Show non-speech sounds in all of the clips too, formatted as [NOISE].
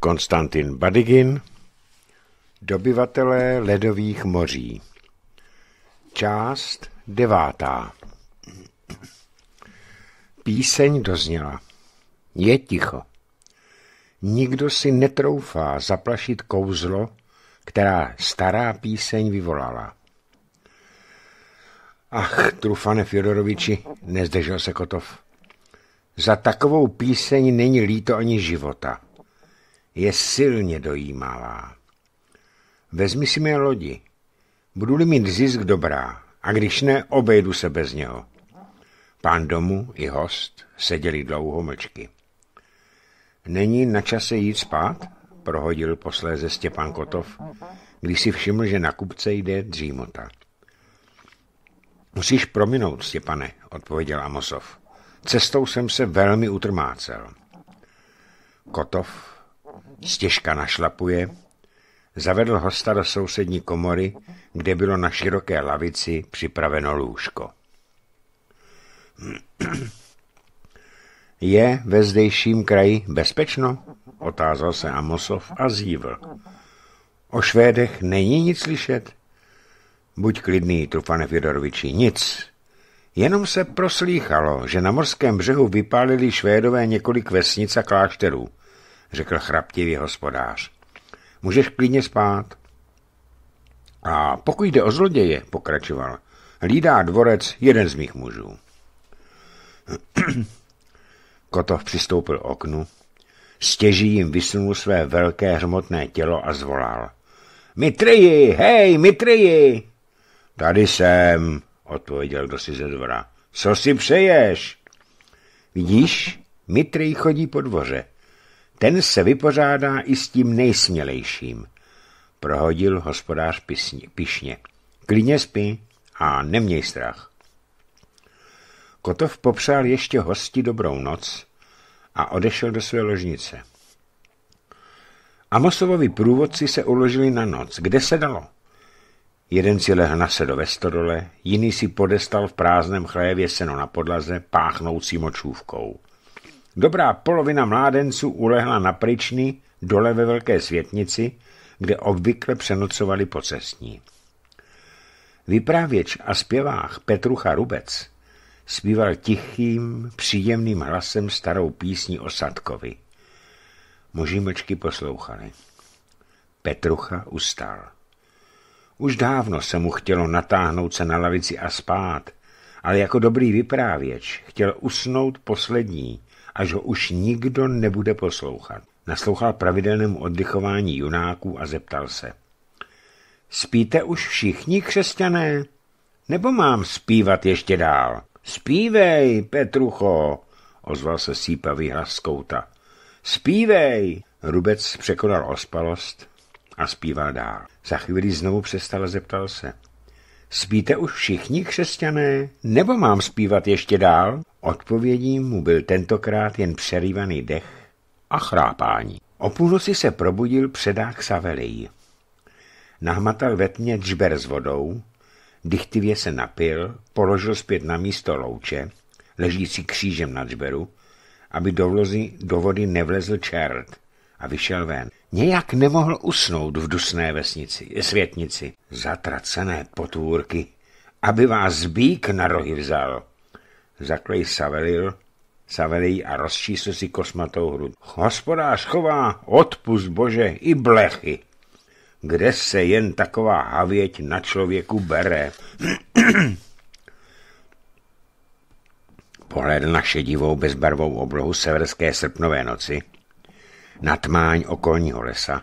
Konstantin Badygin Dobyvatelé ledových moří Část devátá Píseň dozněla. Je ticho. Nikdo si netroufá zaplašit kouzlo, která stará píseň vyvolala. Ach, Trufane Fjodoroviči, nezdržel se Kotov. Za takovou píseň není líto ani života je silně dojímavá. Vezmi si mě lodi. Budu-li mít zisk dobrá, a když ne, obejdu se bez něho. Pán domu i host seděli dlouho mlčky. Není na čase jít spát? prohodil posléze Stěpán Kotov, když si všiml, že na kupce jde dřímota. Musíš prominout, Stěpane, odpověděl Amosov. Cestou jsem se velmi utrmácel. Kotov Stěžka našlapuje, zavedl hosta do sousední komory, kde bylo na široké lavici připraveno lůžko. Je ve zdejším kraji bezpečno? Otázal se Amosov a zívl. O Švédech není nic slyšet? Buď klidný, Trufane Fidoroviči, nic. Jenom se proslýchalo, že na morském břehu vypálili Švédové několik vesnic a klášterů – řekl chraptivý hospodář. Můžeš klidně spát. A pokud jde o zloděje, pokračoval, hlídá dvorec jeden z mých mužů. [CLEARS THROAT] Kotov přistoupil oknu, stěží jim vysunul své velké hmotné tělo a zvolal. Mitriji, hej, Mitriji! Tady jsem, odpověděl kdo si ze dvora. Co si přeješ? Vidíš, Mitrij chodí po dvoře, ten se vypořádá i s tím nejsmělejším, prohodil hospodář pišně. Klidně spí a neměj strach. Kotov popřál ještě hosti dobrou noc a odešel do své ložnice. Amosovovi průvodci se uložili na noc, kde se dalo. Jeden si lehl na sedo ve stodole, jiný si podestal v prázdném chlévě seno na podlaze, páchnoucí močůvkou. Dobrá polovina mládenců ulehla na pryčny dole ve Velké světnici, kde obvykle přenocovali pocestní. Vyprávěč a zpěvách Petrucha Rubec zpíval tichým, příjemným hlasem starou písní o Sadkovi. Muži mlčky poslouchali. Petrucha ustal. Už dávno se mu chtělo natáhnout se na lavici a spát, ale jako dobrý vyprávěč chtěl usnout poslední, až ho už nikdo nebude poslouchat. Naslouchal pravidelnému oddychování junáků a zeptal se. Spíte už všichni, křesťané? Nebo mám zpívat ještě dál? Spívej, Petrucho, ozval se sípavý hlas z kouta. Spívej! Rubec překonal ospalost a zpíval dál. Za chvíli znovu přestal a zeptal se. Spíte už všichni křesťané, nebo mám zpívat ještě dál? Odpovědí mu byl tentokrát jen přerývaný dech a chrápání. O půlnoci se probudil předák Savelej. Nahmatal ve tmě džber s vodou, dychtivě se napil, položil zpět na místo louče, ležící křížem na džberu, aby do, vlozy, do vody nevlezl čert a vyšel ven. Nějak nemohl usnout v dusné vesnici, světnici. Zatracené potůrky, aby vás bík na rohy vzal. Zaklej Savelil, Savelij a rozčísl si kosmatou hru. Hospodář chová, odpust bože, i blechy. Kde se jen taková havěť na člověku bere? [CLEARS THROAT] Pohled na šedivou bezbarvou oblohu severské srpnové noci na tmáň okolního lesa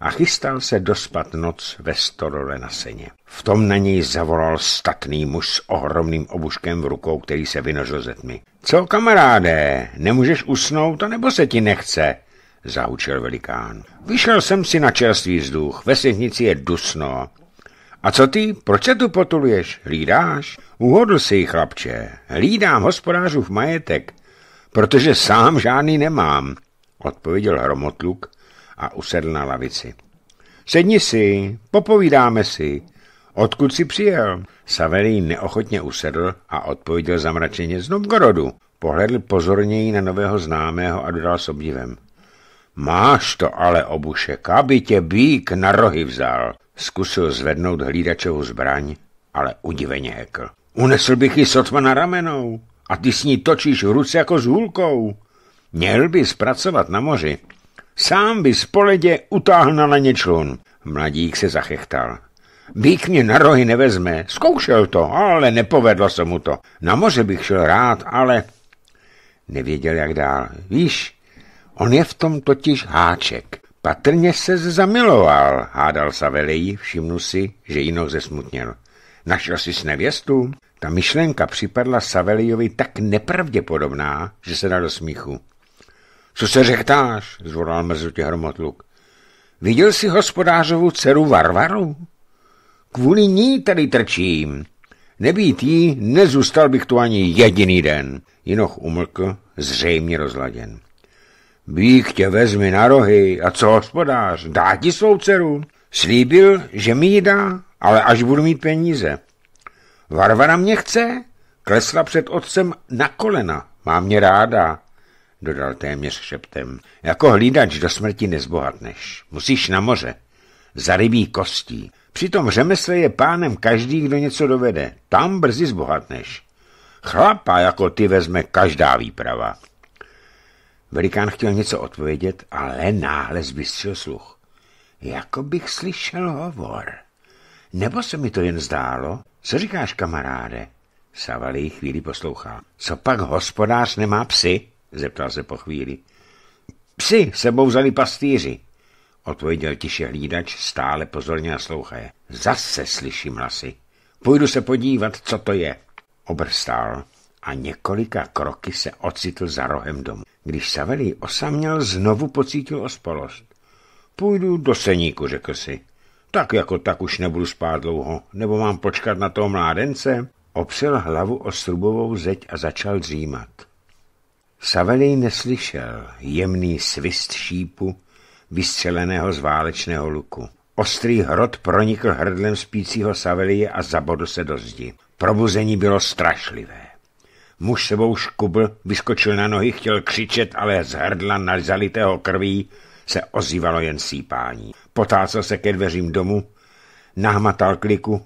a chystal se dospat noc ve storole na seně. V tom na něj zavolal statný muž s ohromným obuškem v rukou, který se vynožil ze tmy. Co, kamaráde, nemůžeš usnout, nebo se ti nechce? zahučil velikán. Vyšel jsem si na čerstvý vzduch, ve světnici je dusno. A co ty, proč se tu potuluješ, hlídáš? Uhodl si ji, chlapče, hlídám hospodářův majetek, protože sám žádný nemám odpověděl hromotluk a usedl na lavici. Sedni si, popovídáme si. Odkud si přijel? Savelý neochotně usedl a odpověděl zamračeně z Novgorodu. Pohledl pozorněji na nového známého a dodal s obdivem. Máš to ale, obušek, aby tě bík na rohy vzal. Zkusil zvednout hlídačovu zbraň, ale udiveně hekl. Unesl bych ji sotva na ramenou a ty s ní točíš v ruce jako s hůlkou. Měl by zpracovat na moři. Sám by z poledě utáhl na laně člun. Mladík se zachechtal. Bík mě na rohy nevezme. Zkoušel to, ale nepovedlo se mu to. Na moře bych šel rád, ale... Nevěděl, jak dál. Víš, on je v tom totiž háček. Patrně se zamiloval, hádal Savelej, všimnu si, že jinok zesmutnil. Našel si s nevěstu? Ta myšlenka připadla Savelijovi tak nepravděpodobná, že se dal do smíchu. Co se řehtáš? zvolal mrzutě hromotluk. Viděl jsi hospodářovu dceru Varvaru? Kvůli ní tady trčím. Nebýt jí, nezůstal bych tu ani jediný den. Jinoch umlkl, zřejmě rozladěn. Bík tě vezmi na rohy, a co hospodář, dá ti svou dceru? Slíbil, že mi ji dá, ale až budu mít peníze. Varvara mě chce? Klesla před otcem na kolena, má mě ráda, dodal téměř šeptem. Jako hlídač do smrti nezbohatneš. Musíš na moře. Za rybí kostí. Při tom řemesle je pánem každý, kdo něco dovede. Tam brzy zbohatneš. Chlapa jako ty vezme každá výprava. Velikán chtěl něco odpovědět, ale náhle zbystřil sluch. Jako bych slyšel hovor. Nebo se mi to jen zdálo? Co říkáš, kamaráde? Savalý chvíli poslouchá. Co pak hospodář nemá psy? zeptal se po chvíli. Psi sebou vzali pastýři, odpověděl tiše hlídač, stále pozorně naslouchaje. Zase slyším hlasy. Půjdu se podívat, co to je. Obrstál a několika kroky se ocitl za rohem domu. Když Savelý osaměl, znovu pocítil ospalost. Půjdu do seníku, řekl si. Tak jako tak už nebudu spát dlouho, nebo mám počkat na toho mládence? Opřel hlavu o srubovou zeď a začal dřímat. Savelej neslyšel jemný svist šípu, vystřeleného z válečného luku. Ostrý hrot pronikl hrdlem spícího Savelie a zabodl se do zdi. Probuzení bylo strašlivé. Muž sebou škubl, vyskočil na nohy, chtěl křičet, ale z hrdla nalizalitého krví se ozývalo jen sípání. Potácel se ke dveřím domu, nahmatal kliku,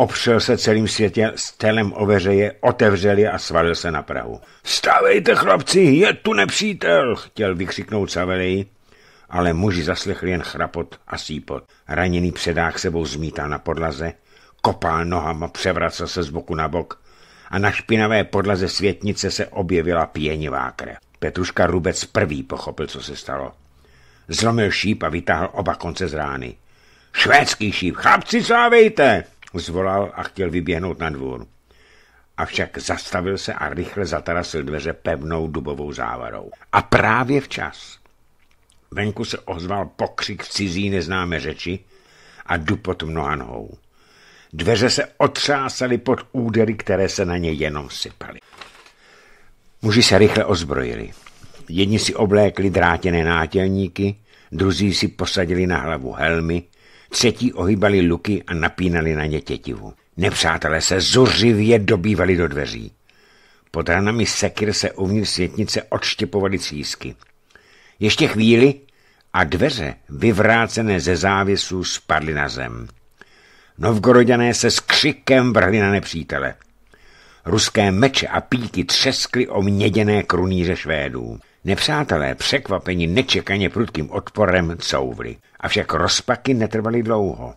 Opřel se celým světě s telem o veřeje, otevřel je a svalil se na Prahu. Stávejte, chlapci, je tu nepřítel, chtěl vykřiknout Savelej, ale muži zaslechli jen chrapot a sípot. Raněný předák sebou zmítá na podlaze, kopá nohama, převracel se z boku na bok a na špinavé podlaze světnice se objevila pěnivá krev. Petruška Rubec prvý pochopil, co se stalo. Zlomil šíp a vytáhl oba konce z rány. Švédský šíp, chlapci, slávejte! zvolal a chtěl vyběhnout na dvůr. Avšak zastavil se a rychle zatarasil dveře pevnou dubovou závarou. A právě včas. Venku se ozval pokřik cizí neznámé řeči a dupot mnoha nohou. Dveře se otřásaly pod údery, které se na ně jenom sypaly. Muži se rychle ozbrojili. Jedni si oblékli drátěné nátělníky, druzí si posadili na hlavu helmy, třetí ohýbali luky a napínali na ně tětivu. Nepřátelé se zuřivě dobývali do dveří. Pod ranami sekir se uvnitř světnice odštěpovaly třísky. Ještě chvíli a dveře, vyvrácené ze závěsů, spadly na zem. Novgorodané se s křikem vrhli na nepřítele. Ruské meče a píky třeskly o měděné krunýře Švédů. Nepřátelé, překvapení nečekaně prudkým odporem, couvli. Avšak rozpaky netrvaly dlouho.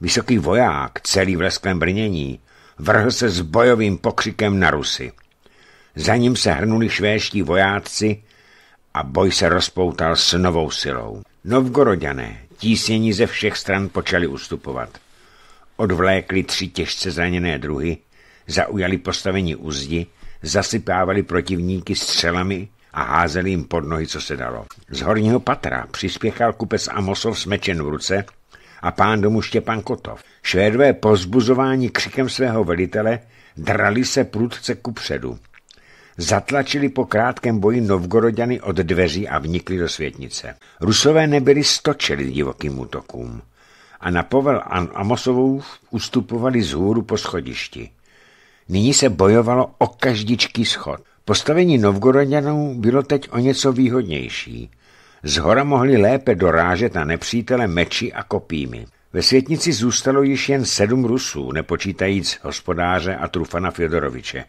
Vysoký voják, celý v lesklém brnění, vrhl se s bojovým pokřikem na Rusy. Za ním se hrnuli švédští vojáci a boj se rozpoutal s novou silou. Novgorodané, tísnění ze všech stran, počali ustupovat. Odvlékli tři těžce zraněné druhy, zaujali postavení uzdi, zasypávali protivníky střelami a házel jim pod nohy, co se dalo. Z horního patra přispěchal kupec Amosov s mečem v ruce a pán domu Štěpán Kotov. Švédové pozbuzování křikem svého velitele drali se prudce ku předu. Zatlačili po krátkém boji Novgoroďany od dveří a vnikli do světnice. Rusové nebyli stočeli divokým útokům a na povel Amosovou ustupovali z hůru po schodišti. Nyní se bojovalo o každičký schod. Postavení Novgorodanů bylo teď o něco výhodnější. Z hora mohli lépe dorážet na nepřítele meči a kopími. Ve světnici zůstalo již jen sedm Rusů, nepočítajíc hospodáře a Trufana Fjodoroviče.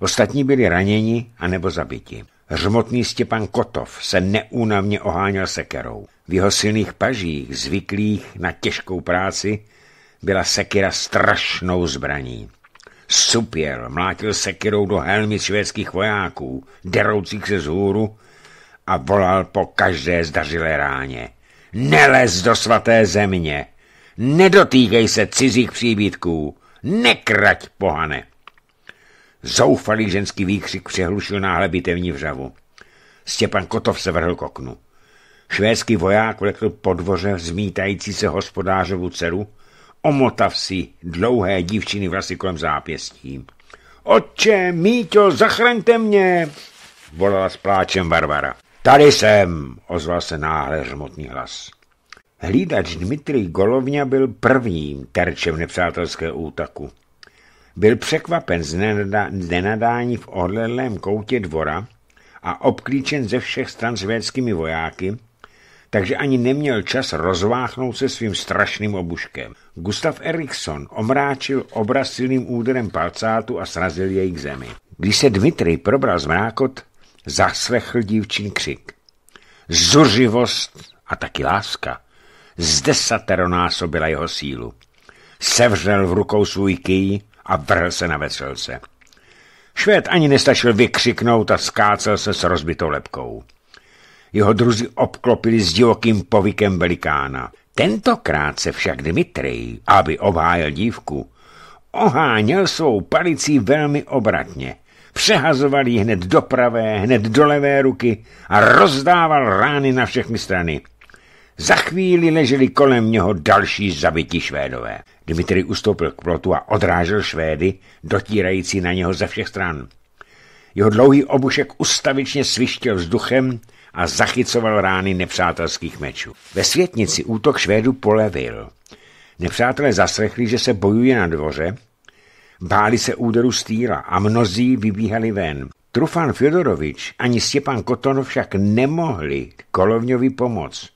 Ostatní byli raněni a nebo zabiti. Hřmotný Stěpan Kotov se neúnavně oháněl sekerou. V jeho silných pažích, zvyklých na těžkou práci, byla sekira strašnou zbraní. Supier mlátil sekirou do helmy švédských vojáků, deroucích se z hůru a volal po každé zdařilé ráně. Nelez do svaté země! Nedotýkej se cizích příbytků! Nekrať, pohane! Zoufalý ženský výkřik přehlušil náhle bitevní vřavu. Stěpan Kotov se vrhl k oknu. Švédský voják vlekl po dvoře zmítající se hospodářovu dceru omotav si dlouhé dívčiny vlasy kolem zápěstí. Otče, Míťo, zachraňte mě, volala s pláčem Varvara. Tady jsem, ozval se náhle řmotný hlas. Hlídač Dmitrij Golovňa byl prvním terčem nepřátelské útaku. Byl překvapen z nenadání v odlehlém koutě dvora a obklíčen ze všech stran švédskými vojáky, takže ani neměl čas rozváchnout se svým strašným obuškem. Gustav Eriksson omráčil obraz silným úderem palcátu a srazil jej k zemi. Když se Dmitry probral z mrákot, zaslechl dívčin křik. Zuřivost a taky láska zdesateronásobila jeho sílu. Sevřel v rukou svůj kýj a vrhl se na veselce. Švéd ani nestačil vykřiknout a skácel se s rozbitou lepkou jeho druzi obklopili s divokým povykem velikána. Tentokrát se však Dmitrij, aby obhájil dívku, oháněl svou palicí velmi obratně. Přehazoval ji hned do pravé, hned do levé ruky a rozdával rány na všechny strany. Za chvíli leželi kolem něho další zabití Švédové. Dmitry ustoupil k plotu a odrážel Švédy, dotírající na něho ze všech stran. Jeho dlouhý obušek ustavičně svištěl vzduchem, a zachycoval rány nepřátelských mečů. Ve světnici útok Švédu polevil. Nepřátelé zaslechli, že se bojuje na dvoře, báli se úderu stýla a mnozí vybíhali ven. Trufan Fjodorovič ani Stěpan Koton však nemohli Kolovňovi pomoc.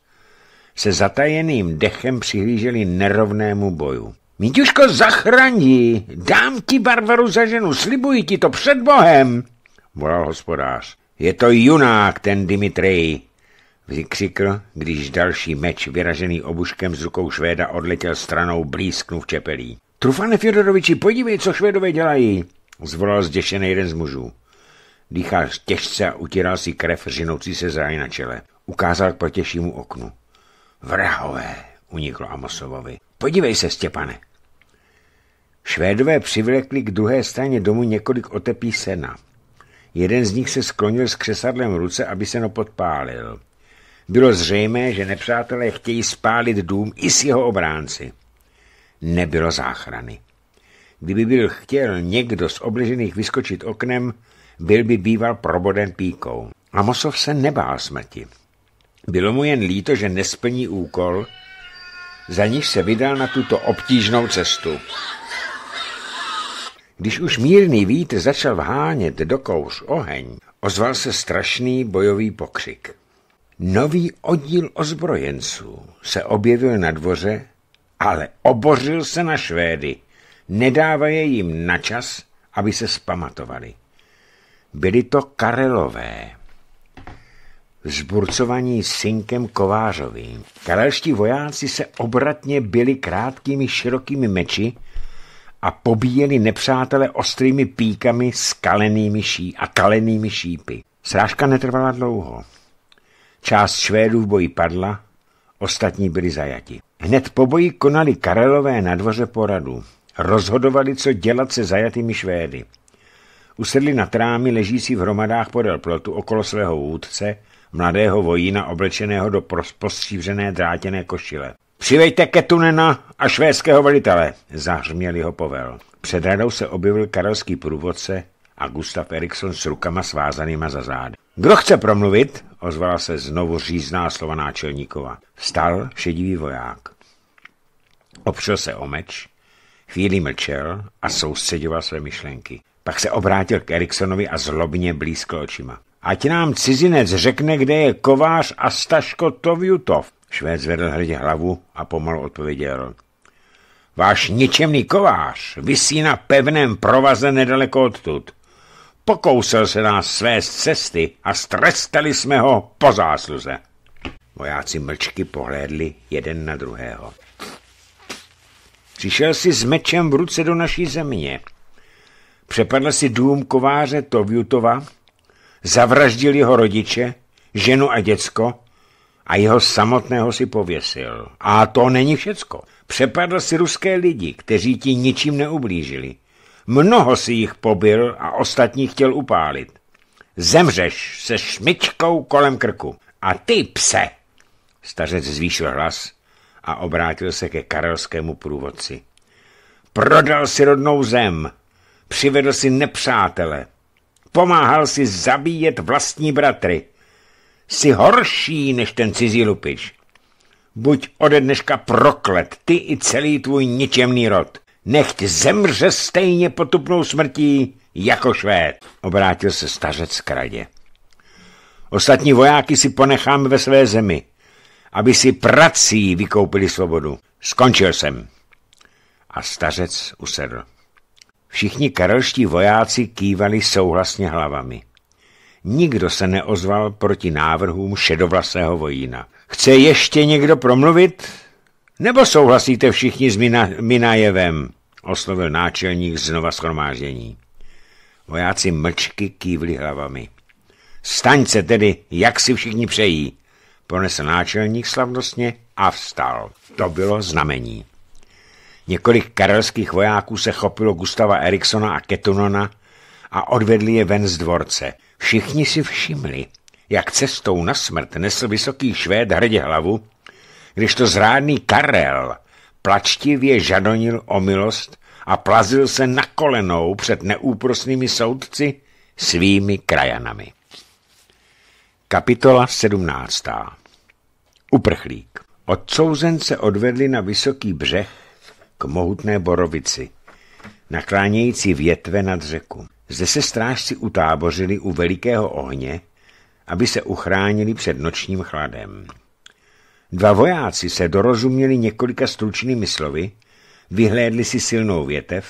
Se zatajeným dechem přihlíželi nerovnému boju. Míťuško, zachraní! Dám ti Barbaru za ženu, slibuji ti to před Bohem! volal hospodář. Je to junák, ten Dimitrij, vykřikl, když další meč vyražený obuškem z rukou Švéda odletěl stranou blízknu v čepelí. Trufane Fjodoroviči, podívej, co Švédové dělají, zvolal zděšený jeden z mužů. Dýchal těžce a utíral si krev řinoucí se zraje na čele. Ukázal k protějšímu oknu. Vrahové, uniklo Amosovovi. Podívej se, Stěpane. Švédové přivlekli k druhé straně domu několik otepí sena. Jeden z nich se sklonil s křesadlem v ruce, aby se no podpálil. Bylo zřejmé, že nepřátelé chtějí spálit dům i s jeho obránci. Nebylo záchrany. Kdyby byl chtěl někdo z obležených vyskočit oknem, byl by býval proboden píkou. Amosov se nebál smrti. Bylo mu jen líto, že nesplní úkol, za níž se vydal na tuto obtížnou cestu. Když už mírný vítr začal vhánět do kouř oheň, ozval se strašný bojový pokřik. Nový oddíl ozbrojenců se objevil na dvoře, ale obořil se na Švédy. Nedávaje jim na čas, aby se spamatovali. Byli to Karelové. Zburcovaní synkem Kovářovým. Karelští vojáci se obratně byli krátkými širokými meči, a pobíjeli nepřátele ostrými píkami s kalenými ší a kalenými šípy. Srážka netrvala dlouho. Část Švédů v boji padla, ostatní byli zajati. Hned po boji konali Karelové na dvoře poradu. Rozhodovali, co dělat se zajatými Švédy. Usedli na trámy ležící v hromadách podél plotu okolo svého vůdce, mladého vojína oblečeného do postříbřené drátěné košile. Přivejte Ketunena a švédského velitele, zahřměl jeho povel. Před radou se objevil karelský průvodce a Gustav Eriksson s rukama svázanýma za zády. Kdo chce promluvit? ozvala se znovu řízná slova náčelníkova. Vstal šedivý voják. Opřel se o meč, chvíli mlčel a soustředoval své myšlenky. Pak se obrátil k Eriksonovi a zlobně blízko očima. Ať nám cizinec řekne, kde je kovář a Staško Tovjutov. Švéd zvedl hrdě hlavu a pomalu odpověděl. Váš ničemný kovář vysí na pevném provaze nedaleko odtud. Pokousel se nás své cesty a strestali jsme ho po zásluze. Vojáci mlčky pohlédli jeden na druhého. Přišel si s mečem v ruce do naší země. Přepadl si dům kováře Tovjutova, zavraždil jeho rodiče, ženu a děcko a jeho samotného si pověsil. A to není všecko. Přepadl si ruské lidi, kteří ti ničím neublížili. Mnoho si jich pobil a ostatní chtěl upálit. Zemřeš se šmičkou kolem krku. A ty, pse! Stařec zvýšil hlas a obrátil se ke karelskému průvodci. Prodal si rodnou zem, přivedl si nepřátele, pomáhal si zabíjet vlastní bratry – jsi horší než ten cizí lupič. Buď ode dneška proklet, ty i celý tvůj ničemný rod. Nechť zemře stejně potupnou smrtí jako švéd, obrátil se stařec k radě. Ostatní vojáky si ponecháme ve své zemi, aby si prací vykoupili svobodu. Skončil jsem. A stařec usedl. Všichni karelští vojáci kývali souhlasně hlavami. Nikdo se neozval proti návrhům šedovlasého vojína. Chce ještě někdo promluvit? Nebo souhlasíte všichni s Mina, Minajevem? Oslovil náčelník znova schromáždění. Vojáci mlčky kývli hlavami. Staň se tedy, jak si všichni přejí, ponesl náčelník slavnostně a vstal. To bylo znamení. Několik karelských vojáků se chopilo Gustava Eriksona a Ketunona a odvedli je ven z dvorce – Všichni si všimli, jak cestou na smrt nesl vysoký švéd hrdě hlavu, když to zrádný Karel plačtivě žadonil o milost a plazil se na kolenou před neúprosnými soudci svými krajanami. Kapitola 17. Uprchlík. Odsouzen se odvedli na vysoký břeh k mohutné borovici, naklánějící větve nad řeku. Zde se strážci utábořili u velikého ohně, aby se uchránili před nočním chladem. Dva vojáci se dorozuměli několika stručnými slovy, vyhlédli si silnou větev,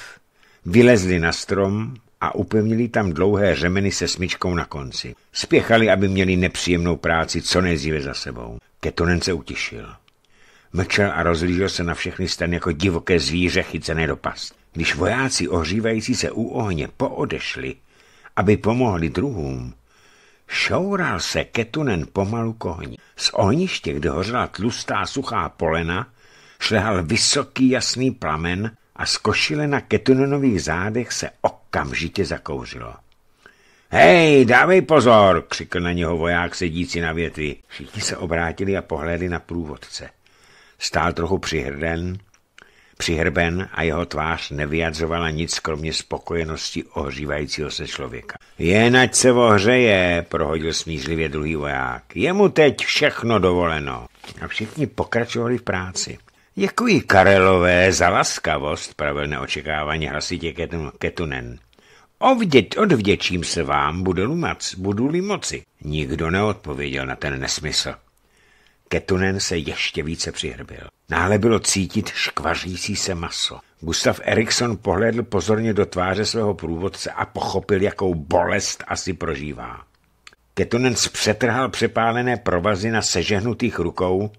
vylezli na strom a upevnili tam dlouhé řemeny se smyčkou na konci. Spěchali, aby měli nepříjemnou práci co nejdříve za sebou. Ketonen se utišil. Mlčel a rozlížel se na všechny stany jako divoké zvíře chycené do past. Když vojáci ohřívající se u ohně poodešli, aby pomohli druhům, šoural se Ketunen pomalu k ohni. Z ohniště, kde hořela tlustá suchá polena, šlehal vysoký jasný plamen a z košile na Ketunenových zádech se okamžitě zakouřilo. Hej, dávej pozor, křikl na něho voják sedící na větvi. Všichni se obrátili a pohlédli na průvodce. Stál trochu přihrden, přihrben a jeho tvář nevyjadřovala nic kromě spokojenosti ohřívajícího se člověka. Jen ať se ohřeje, prohodil smířlivě druhý voják. Je mu teď všechno dovoleno. A všichni pokračovali v práci. Děkuji Karelové za laskavost, pravil neočekávaně hlasitě Ketunen. Ovděť, odvděčím se vám, budu-li moci. Nikdo neodpověděl na ten nesmysl. Ketunen se ještě více přihrbil. Náhle bylo cítit škvařící se maso. Gustav Erikson pohledl pozorně do tváře svého průvodce a pochopil, jakou bolest asi prožívá. Ketunen zpřetrhal přepálené provazy na sežehnutých rukou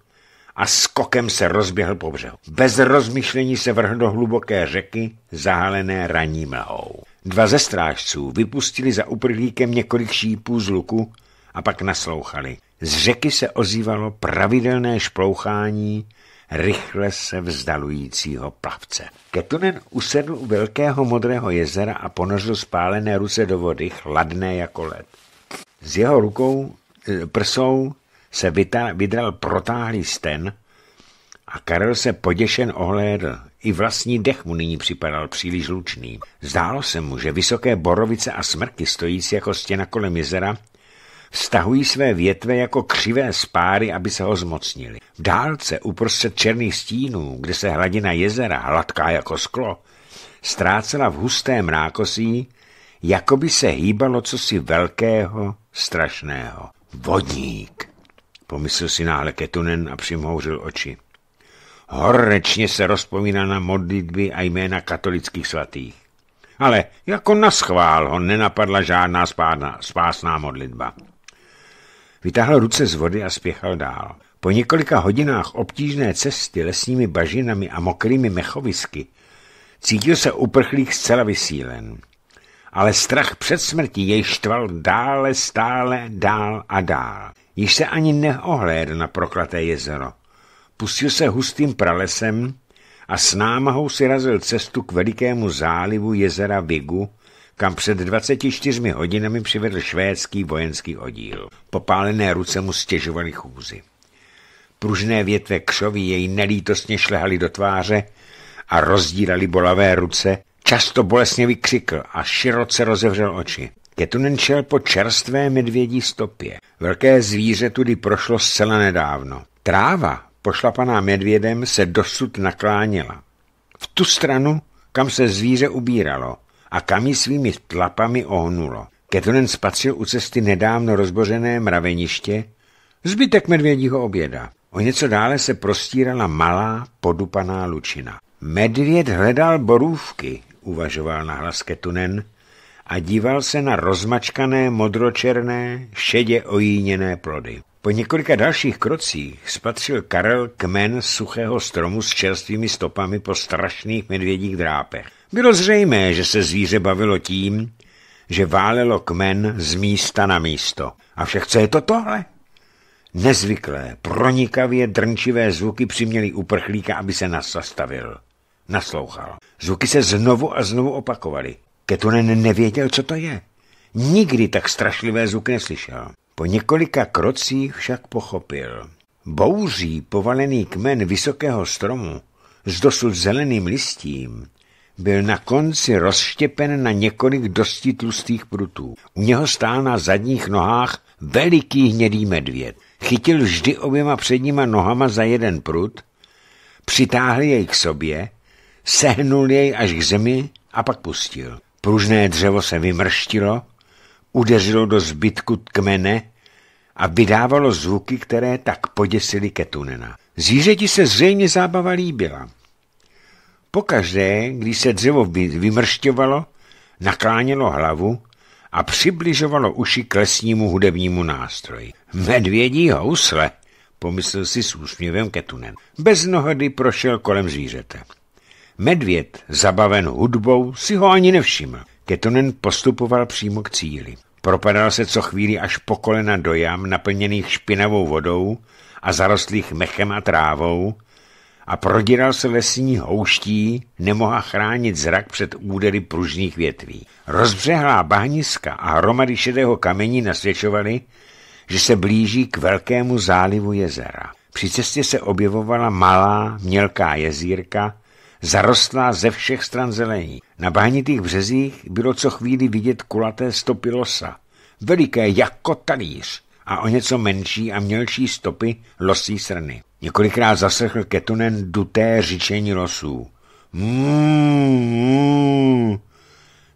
a skokem se rozběhl po břehu. Bez rozmyšlení se vrhl do hluboké řeky, zahalené raní mlhou. Dva ze strážců vypustili za uprlíkem několik šípů z luku a pak naslouchali. Z řeky se ozývalo pravidelné šplouchání rychle se vzdalujícího plavce. Ketunen usedl u velkého modrého jezera a ponořil spálené ruce do vody, chladné jako led. Z jeho rukou, e, prsou se vydral protáhlý sten a Karel se poděšen ohlédl. I vlastní dech mu nyní připadal příliš lučný. Zdálo se mu, že vysoké borovice a smrky stojící jako stěna kolem jezera Stahují své větve jako křivé spáry, aby se ho zmocnili. V dálce, uprostřed černých stínů, kde se hladina jezera, hladká jako sklo, ztrácela v husté mrákosí, jako by se hýbalo cosi velkého, strašného. Vodník, pomyslel si náhle Ketunen a přimhouřil oči. Horečně se rozpomíná na modlitby a jména katolických svatých. Ale jako na schvál ho nenapadla žádná spádna, spásná modlitba. Vytáhl ruce z vody a spěchal dál. Po několika hodinách obtížné cesty lesními bažinami a mokrými mechovisky cítil se uprchlých zcela vysílen. Ale strach před smrtí jej štval dále, stále, dál a dál. Již se ani neohlédl na proklaté jezero. Pustil se hustým pralesem a s námahou si razil cestu k velikému zálivu jezera Vigu, kam před 24 hodinami přivedl švédský vojenský oddíl. Popálené ruce mu stěžovaly chůzy. Pružné větve křoví jej nelítostně šlehaly do tváře a rozdírali bolavé ruce, často bolesně vykřikl a široce rozevřel oči. Ketunen šel po čerstvé medvědí stopě. Velké zvíře tudy prošlo zcela nedávno. Tráva, pošlapaná medvědem, se dosud nakláněla. V tu stranu, kam se zvíře ubíralo, a kam ji svými tlapami ohnulo. Ketonen spatřil u cesty nedávno rozbořené mraveniště, zbytek medvědího oběda. O něco dále se prostírala malá, podupaná lučina. Medvěd hledal borůvky, uvažoval nahlas Ketunen a díval se na rozmačkané, modročerné, šedě ojíněné plody. Po několika dalších krocích spatřil Karel kmen suchého stromu s čerstvými stopami po strašných medvědích drápech. Bylo zřejmé, že se zvíře bavilo tím, že válelo kmen z místa na místo. A však co je to tohle? Nezvyklé, pronikavě drnčivé zvuky přiměly uprchlíka, aby se nasastavil. Naslouchal. Zvuky se znovu a znovu opakovaly. Ketunen nevěděl, co to je. Nikdy tak strašlivé zvuky neslyšel. Po několika krocích však pochopil. Bouří povalený kmen vysokého stromu s dosud zeleným listím byl na konci rozštěpen na několik dosti tlustých prutů. U něho stál na zadních nohách veliký hnědý medvěd. Chytil vždy oběma předníma nohama za jeden prut, přitáhl jej k sobě, sehnul jej až k zemi a pak pustil. Pružné dřevo se vymrštilo, udeřilo do zbytku tkmene a vydávalo zvuky, které tak poděsily Ketunena. Zvířeti se zřejmě zábava líbila. Pokaždé, když se dřevo vymršťovalo, naklánělo hlavu a přibližovalo uši k lesnímu hudebnímu nástroji. Medvědí housle, pomyslel si s úsměvem Ketunen. Bez nohody prošel kolem zvířete. Medvěd, zabaven hudbou, si ho ani nevšiml. Ketunen postupoval přímo k cíli. Propadal se co chvíli až po kolena do jam, naplněných špinavou vodou a zarostlých mechem a trávou, a prodíral se lesní houští, nemohla chránit zrak před údery pružných větví. Rozbřehlá bahniska a hromady šedého kamení nasvědčovaly, že se blíží k velkému zálivu jezera. Při cestě se objevovala malá, mělká jezírka, zarostlá ze všech stran zelení. Na bahnitých březích bylo co chvíli vidět kulaté stopy losa, veliké jako talíř a o něco menší a mělší stopy losí srny. Několikrát zaslechl Ketunen duté řičení losů. Mm-hmm.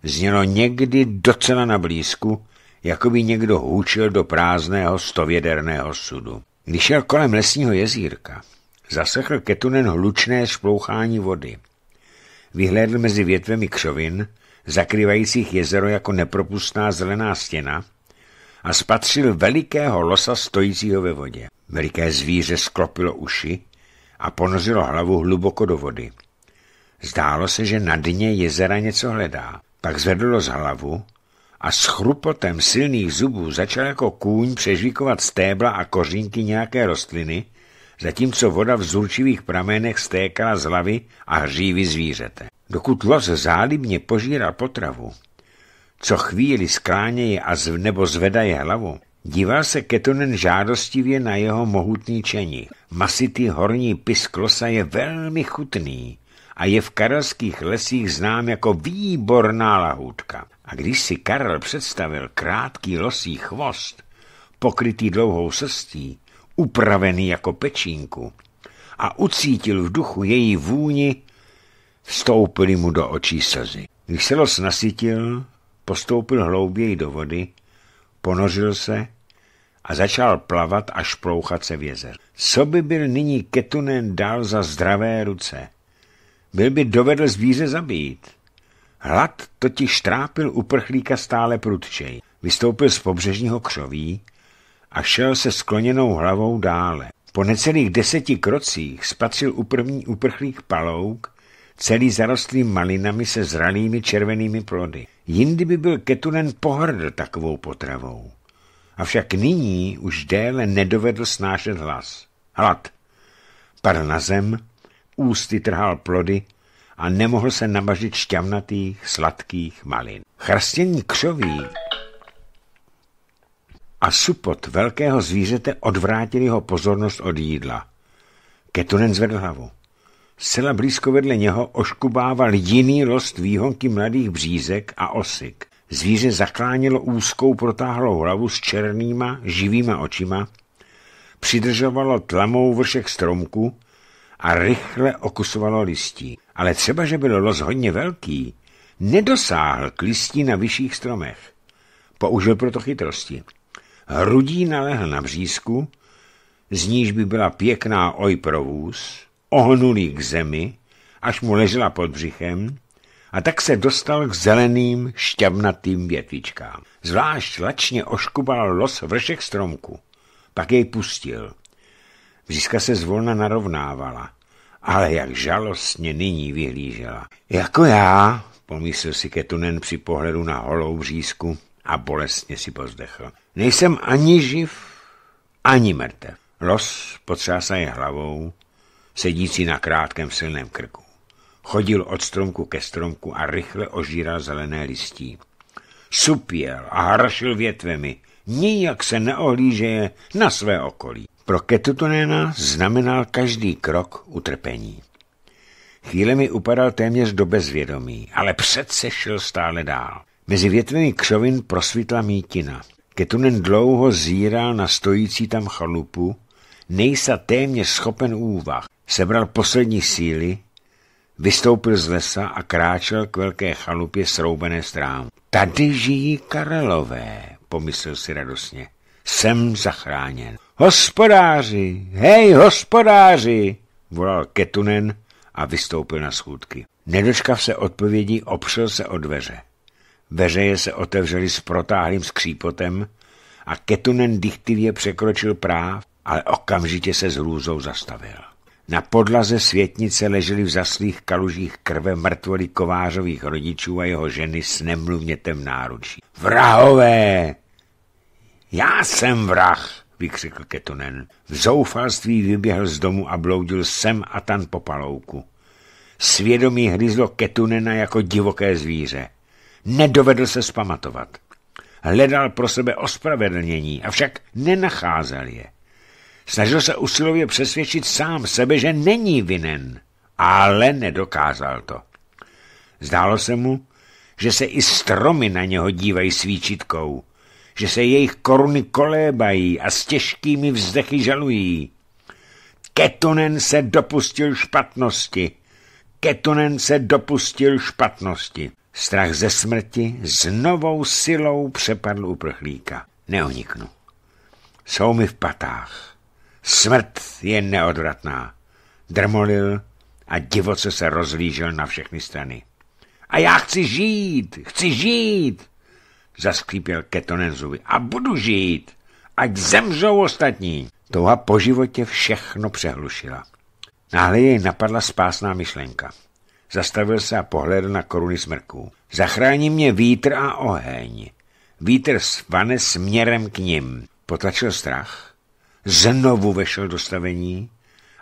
znělo někdy docela na blízku, jako by někdo hůčil do prázdného stověderného sudu. Když šel kolem lesního jezírka, zaslechl Ketunen hlučné šplouchání vody. Vyhlédl mezi větvemi křovin, zakrývajících jezero jako nepropustná zelená stěna a spatřil velikého losa stojícího ve vodě. Veliké zvíře sklopilo uši a ponořilo hlavu hluboko do vody. Zdálo se, že na dně jezera něco hledá. Pak zvedlo z hlavu a s chrupotem silných zubů začal jako kůň přežvíkovat stébla a kořínky nějaké rostliny, zatímco voda v zručivých pramenech stékala z hlavy a hřívy zvířete. Dokud los zálibně požíral potravu, co chvíli skláněje a zv, nebo zvedaje hlavu, Díval se Ketonen žádostivě na jeho mohutný čení. Masitý horní pisklosa je velmi chutný a je v karelských lesích znám jako výborná lahůdka. A když si Karel představil krátký losý chvost, pokrytý dlouhou srstí, upravený jako pečínku, a ucítil v duchu její vůni, vstoupili mu do očí slzy. Když se los nasytil, postoupil hlouběji do vody, ponořil se a začal plavat a šplouchat se v jezer. Co by byl nyní Ketunen dal za zdravé ruce? Byl by dovedl zvíře zabít. Hlad totiž trápil uprchlíka stále prudčej. Vystoupil z pobřežního křoví a šel se skloněnou hlavou dále. Po necelých deseti krocích spatřil první uprchlík palouk, celý zarostlý malinami se zralými červenými plody. Jindy by byl Ketunen pohrdl takovou potravou. Avšak nyní už déle nedovedl snášet hlas. Hlad. Par na zem, ústy trhal plody a nemohl se nabažit šťavnatých, sladkých malin. Chrastění křoví a supot velkého zvířete odvrátili jeho pozornost od jídla. Ketunen zvedl hlavu. Sela blízko vedle něho oškubával jiný rost výhonky mladých břízek a osik. Zvíře zaklánilo úzkou protáhlou hlavu s černýma, živýma očima, přidržovalo tlamou vršek stromku a rychle okusovalo listí. Ale třeba, že byl los hodně velký, nedosáhl k listí na vyšších stromech. Použil proto chytrosti. Hrudí nalehl na břízku, z níž by byla pěkná oj pro vůz, ohnulý k zemi, až mu ležela pod břichem, a tak se dostal k zeleným, šťavnatým větvičkám. Zvlášť lačně oškubal los vršek stromku. Pak jej pustil. Vřízka se zvolna narovnávala, ale jak žalostně nyní vyhlížela. Jako já, pomyslel si Ketunen při pohledu na holou vřízku a bolestně si pozdechl. Nejsem ani živ, ani mrtev. Los potřásá je hlavou, sedící na krátkém silném krku. Chodil od stromku ke stromku a rychle ožíral zelené listí. Supěl a harašil větvemi, nijak se neohlížeje na své okolí. Pro Ketutonéna znamenal každý krok utrpení. mi upadal téměř do bezvědomí, ale přece šel stále dál. Mezi větvemi křovin prosvítla mítina. Ketunen dlouho zíral na stojící tam chalupu, nejsa téměř schopen úvah. Sebral poslední síly Vystoupil z lesa a kráčel k velké chalupě sroubené strámu. Tady žijí Karelové, pomyslel si radostně. Jsem zachráněn. Hospodáři, hej, hospodáři, volal Ketunen a vystoupil na schůdky. Nedočkav se odpovědí opřel se o dveře. Veřeje se otevřely s protáhlým skřípotem a Ketunen dychtivě překročil práv, ale okamžitě se s hrůzou zastavil. Na podlaze světnice leželi v zaslých kalužích krve mrtvoli kovářových rodičů a jeho ženy s nemluvnětem náručí. Vrahové! Já jsem vrah, vykřikl Ketunen. V zoufalství vyběhl z domu a bloudil sem a tam po palouku. Svědomí hryzlo Ketunena jako divoké zvíře. Nedovedl se spamatovat. Hledal pro sebe ospravedlnění, avšak nenacházel je. Snažil se usilově přesvědčit sám sebe, že není vinen, ale nedokázal to. Zdálo se mu, že se i stromy na něho dívají svíčitkou, že se jejich koruny kolébají a s těžkými vzdechy žalují. Ketonen se dopustil špatnosti. Ketonen se dopustil špatnosti. Strach ze smrti s novou silou přepadl uprchlíka. Neuniknu. Jsou mi v patách. Smrt je neodvratná. Drmolil a divoce se rozlížel na všechny strany. A já chci žít, chci žít, zaskřípěl Ketonen zuby. A budu žít, ať zemřou ostatní. Touha po životě všechno přehlušila. Náhle jej napadla spásná myšlenka. Zastavil se a pohlédl na koruny smrků. Zachrání mě vítr a oheň. Vítr svane směrem k ním. Potlačil strach znovu vešel do stavení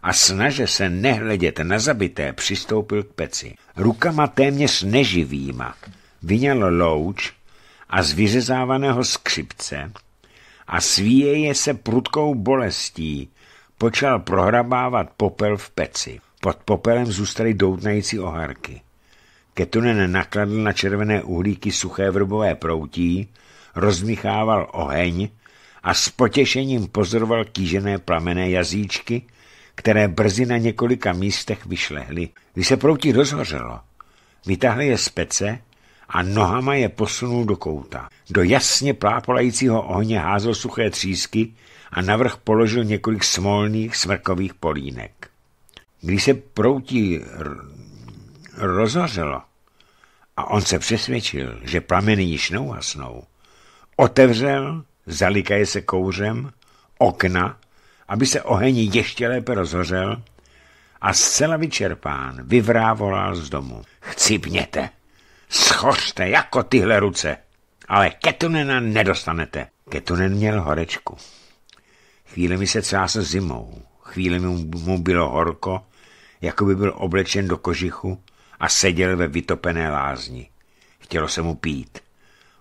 a snaže se nehledět na zabité přistoupil k peci. Rukama téměř neživýma vyněl louč a z vyřezávaného skřipce a svíjeje se prudkou bolestí počal prohrabávat popel v peci. Pod popelem zůstaly doutnající ohárky. Ketunen nakladl na červené uhlíky suché vrbové proutí, rozmíchával oheň a s potěšením pozoroval kýžené plamené jazíčky, které brzy na několika místech vyšlehly. Když se proutí rozhořelo, vytáhl je z pece a nohama je posunul do kouta. Do jasně plápolajícího ohně házel suché třísky a navrh položil několik smolných smrkových polínek. Když se proutí rozhořelo a on se přesvědčil, že plameny již neuhasnou, otevřel zalikaje se kouřem, okna, aby se oheň ještě lépe rozhořel a zcela vyčerpán vyvrávolal z domu. Chcipněte, schořte jako tyhle ruce, ale Ketunena nedostanete. Ketunen měl horečku. Chvíli mi se třásl zimou, chvíli mu bylo horko, jako by byl oblečen do kožichu a seděl ve vytopené lázni. Chtělo se mu pít.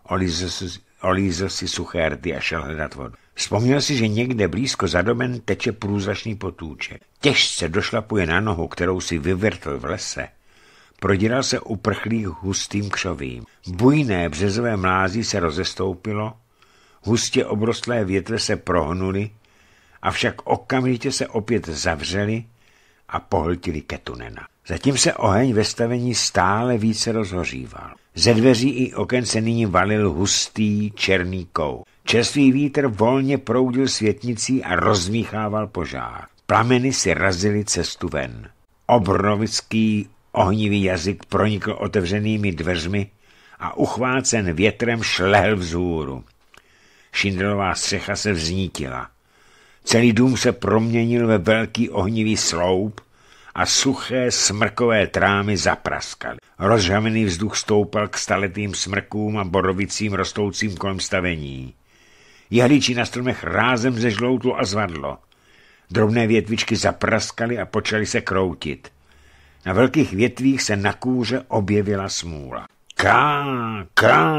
Olizl Olízl si suché rty a šel hledat vodu. Vzpomněl si, že někde blízko za domem teče průzračný potůček. Těžce došlapuje na nohu, kterou si vyvrtl v lese. Prodíral se uprchlý hustým křovím. Bujné březové mlází se rozestoupilo, hustě obrostlé větve se prohnuly, avšak okamžitě se opět zavřely a pohltili ketunena. Zatím se oheň ve stavení stále více rozhoříval. Ze dveří i oken se nyní valil hustý černý kou. Čerstvý vítr volně proudil světnicí a rozmíchával požár. Plameny si razily cestu ven. Obrovický ohnivý jazyk pronikl otevřenými dveřmi a uchvácen větrem šlehl vzhůru. Šindelová střecha se vznítila. Celý dům se proměnil ve velký ohnivý sloup, a suché smrkové trámy zapraskaly. Rozžavený vzduch stoupal k staletým smrkům a borovicím rostoucím kolem stavení. Jehličí na stromech rázem zežloutlo a zvadlo. Drobné větvičky zapraskaly a počaly se kroutit. Na velkých větvích se na kůře objevila smůla. Ká, ká,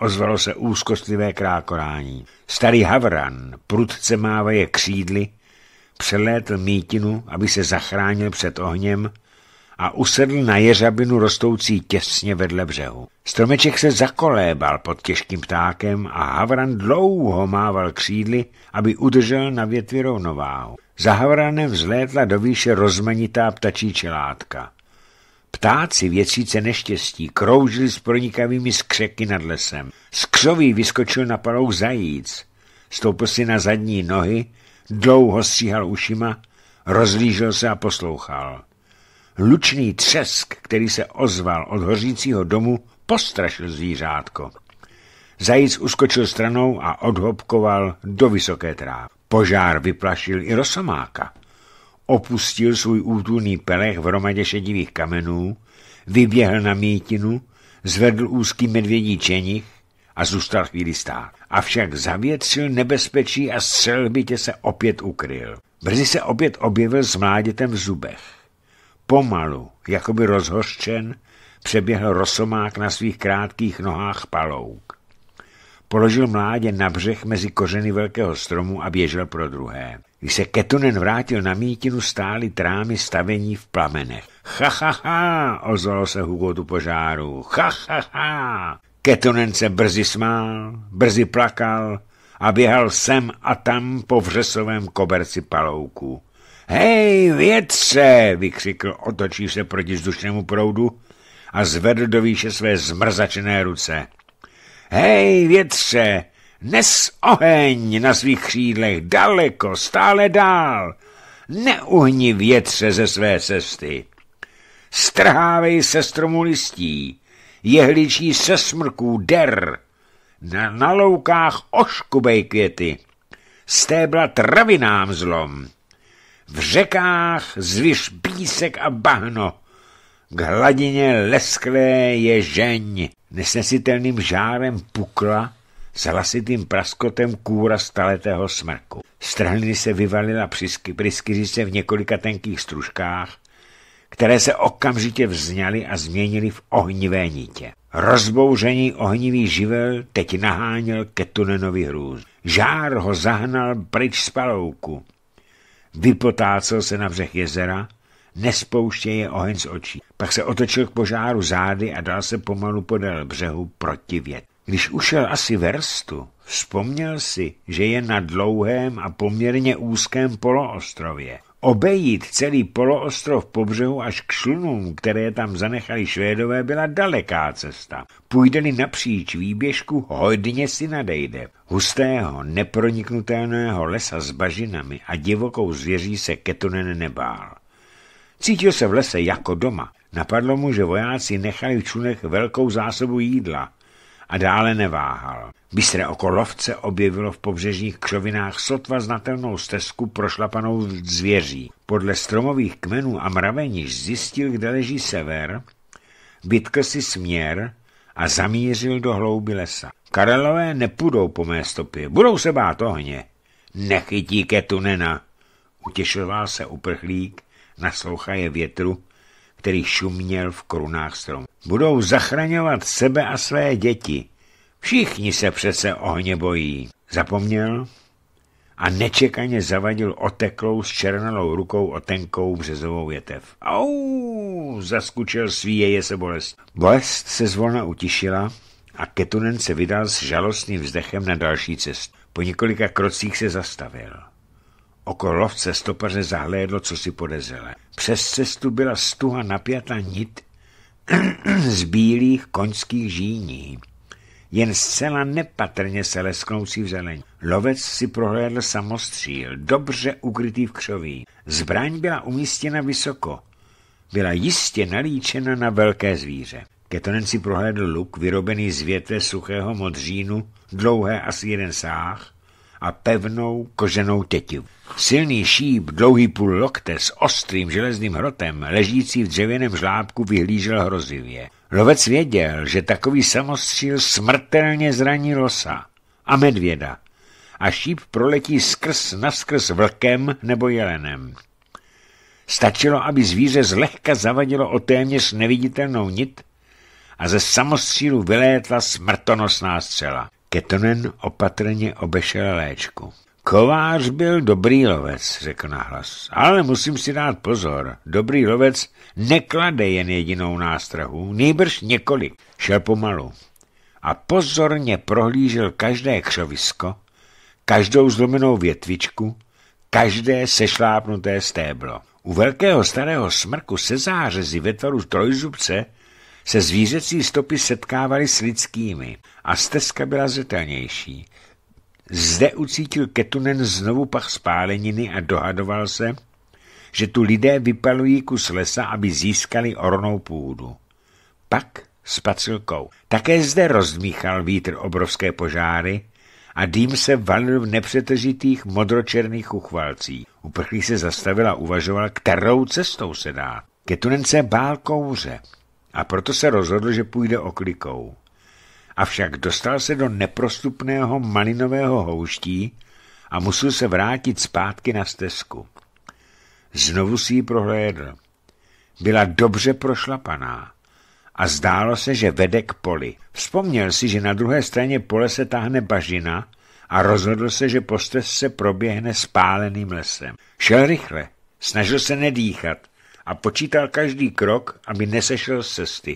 ozvalo se úzkostlivé krákorání. Starý havran, prudce mávaje křídly, přelétl mítinu, aby se zachránil před ohněm a usedl na jeřabinu rostoucí těsně vedle břehu. Stromeček se zakolébal pod těžkým ptákem a havran dlouho mával křídly, aby udržel na větvi rovnováhu. Za havranem vzlétla do výše rozmanitá ptačí čelátka. Ptáci věcíce neštěstí kroužili s pronikavými skřeky nad lesem. Z křoví vyskočil na palou zajíc. Stoupil si na zadní nohy Dlouho stříhal ušima, rozlížel se a poslouchal. Lučný třesk, který se ozval od hořícího domu, postrašil zvířátko. Zajíc uskočil stranou a odhopkoval do vysoké trávy. Požár vyplašil i rosomáka. Opustil svůj útulný pelech v romadě šedivých kamenů, vyběhl na mítinu, zvedl úzký medvědí čenich a zůstal chvíli stát. Avšak zavětřil nebezpečí a střelbitě se opět ukryl. Brzy se opět objevil s mládětem v zubech. Pomalu, jakoby rozhořčen, přeběhl rosomák na svých krátkých nohách palouk. Položil mládě na břeh mezi kořeny velkého stromu a běžel pro druhé. Když se Ketunen vrátil na mítinu, stály trámy stavení v plamenech. Ha, ha, ha, ozvalo se Hugotu požáru. Ha, ha, ha, Ketonen se brzy smál, brzy plakal a běhal sem a tam po vřesovém koberci palouku. Hej, větře, vykřikl, otočí se proti vzdušnému proudu a zvedl do výše své zmrzačené ruce. Hej, větře, nes oheň na svých křídlech, daleko, stále dál. Neuhni větře ze své cesty. Strhávej se stromu listí, jehličí se smrků, der. Na, na loukách oškubej květy, stébla travinám zlom. V řekách zvyš písek a bahno, k hladině lesklé je žeň. Nesnesitelným žárem pukla s hlasitým praskotem kůra staletého smrku. Strhliny se vyvalila při pryskyřice v několika tenkých stružkách, které se okamžitě vzňaly a změnily v ohnivé nitě. Rozbouřený ohnivý živel teď naháněl Ketunenovi hrůz. Žár ho zahnal pryč z palouku. Vypotácel se na břeh jezera, nespouštěje je oheň z očí. Pak se otočil k požáru zády a dal se pomalu podél břehu proti vět. Když ušel asi verstu, vzpomněl si, že je na dlouhém a poměrně úzkém poloostrově. Obejít celý poloostrov po břehu až k šlunům, které tam zanechali Švédové, byla daleká cesta. Půjde-li napříč výběžku, hodně si nadejde. Hustého, neproniknutelného lesa s bažinami a divokou zvěří se Ketunen nebál. Cítil se v lese jako doma. Napadlo mu, že vojáci nechali v čunech velkou zásobu jídla – a dále neváhal. Bystré oko lovce objevilo v pobřežních křovinách sotva znatelnou stezku prošlapanou zvěří. Podle stromových kmenů a mraveniž zjistil, kde leží sever, vytkl si směr a zamířil do hlouby lesa. Karelové nepůjdou po mé stopě, budou se bát ohně. Nechytí ketunena. Utěšoval se uprchlík, naslouchaje větru který šuměl v korunách stromů. Budou zachraňovat sebe a své děti. Všichni se přece ohně bojí. Zapomněl a nečekaně zavadil oteklou s černalou rukou o tenkou březovou větev. Au! svý jeje se bolest. Bolest se zvolna utišila a Ketunen se vydal s žalostným vzdechem na další cestu. Po několika krocích se zastavil. Okolo lovce stopaře zahlédlo, co si podezřelé. Přes cestu byla stuha napjata nit [CLEARS THROAT] z bílých koňských žíní. Jen zcela nepatrně se lesknoucí v zelení. Lovec si prohlédl samostříl, dobře ukrytý v křoví. Zbraň byla umístěna vysoko. Byla jistě nalíčena na velké zvíře. Ketonen si prohlédl luk vyrobený z větve suchého modřínu, dlouhé asi jeden sáh, a pevnou koženou tětivu. Silný šíp, dlouhý půl lokte s ostrým železným hrotem, ležící v dřevěném žlábku, vyhlížel hrozivě. Lovec věděl, že takový samostříl smrtelně zraní losa a medvěda a šíp proletí skrz naskrz vlkem nebo jelenem. Stačilo, aby zvíře zlehka zavadilo o téměř neviditelnou nit a ze samostřílu vylétla smrtonosná střela. Ketonen opatrně obešel léčku. Kovář byl dobrý lovec, řekl nahlas, ale musím si dát pozor. Dobrý lovec neklade jen jedinou nástrahu, nejbrž několik. Šel pomalu a pozorně prohlížel každé křovisko, každou zlomenou větvičku, každé sešlápnuté stéblo. U velkého starého smrku se zářezy ve tvaru trojzubce se zvířecí stopy setkávaly s lidskými a stezka byla zetelnější. Zde ucítil Ketunen znovu pach spáleniny a dohadoval se, že tu lidé vypalují kus lesa, aby získali ornou půdu. Pak s kou, Také zde rozmíchal vítr obrovské požáry a dým se valil v nepřetržitých modročerných uchvalcích. Uprchlík se zastavil a uvažoval, kterou cestou se dá. Ketunen se bál kouře a proto se rozhodl, že půjde oklikou. Avšak dostal se do neprostupného malinového houští a musel se vrátit zpátky na stezku. Znovu si ji prohlédl. Byla dobře prošlapaná a zdálo se, že vede k poli. Vzpomněl si, že na druhé straně pole se táhne bažina a rozhodl se, že po stezce proběhne spáleným lesem. Šel rychle, snažil se nedýchat, a počítal každý krok, aby nesešel z cesty.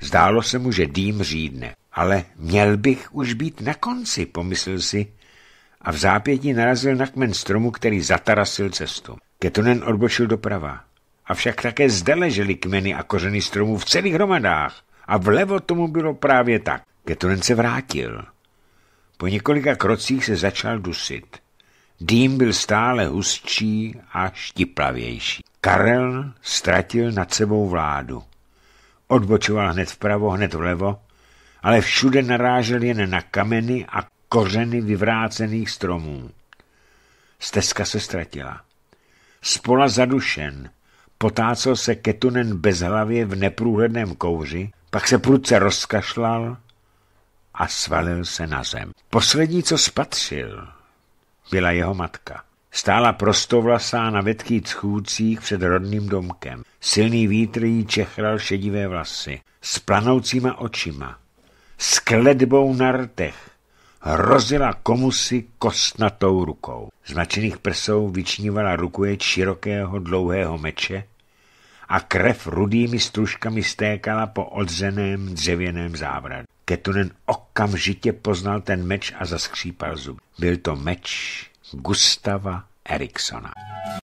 Zdálo se mu, že dým řídne. Ale měl bych už být na konci, pomyslel si a v zápětí narazil na kmen stromu, který zatarasil cestu. Ketonen odbočil doprava. Avšak také zde ležely kmeny a kořeny stromů v celých hromadách a vlevo tomu bylo právě tak. Ketonen se vrátil. Po několika krocích se začal dusit. Dým byl stále hustší a štiplavější. Karel ztratil nad sebou vládu. Odbočoval hned vpravo, hned vlevo, ale všude narážel jen na kameny a kořeny vyvrácených stromů. Stezka se ztratila. Spola zadušen, potácel se Ketunen bezhlavě v neprůhledném kouři, pak se prudce rozkašlal a svalil se na zem. Poslední, co spatřil, byla jeho matka. Stála prostovlasá na vetkých schůdcích před rodným domkem. Silný vítr jí čechral šedivé vlasy. S planoucíma očima. S kledbou na rtech. Hrozila komusi kostnatou rukou. Značených prsou vyčnívala rukojeť širokého dlouhého meče a krev rudými stružkami stékala po odřeném dřevěném závradu. Ketunen okamžitě poznal ten meč a zaskřípal zub. Byl to meč Gustava Eriksona.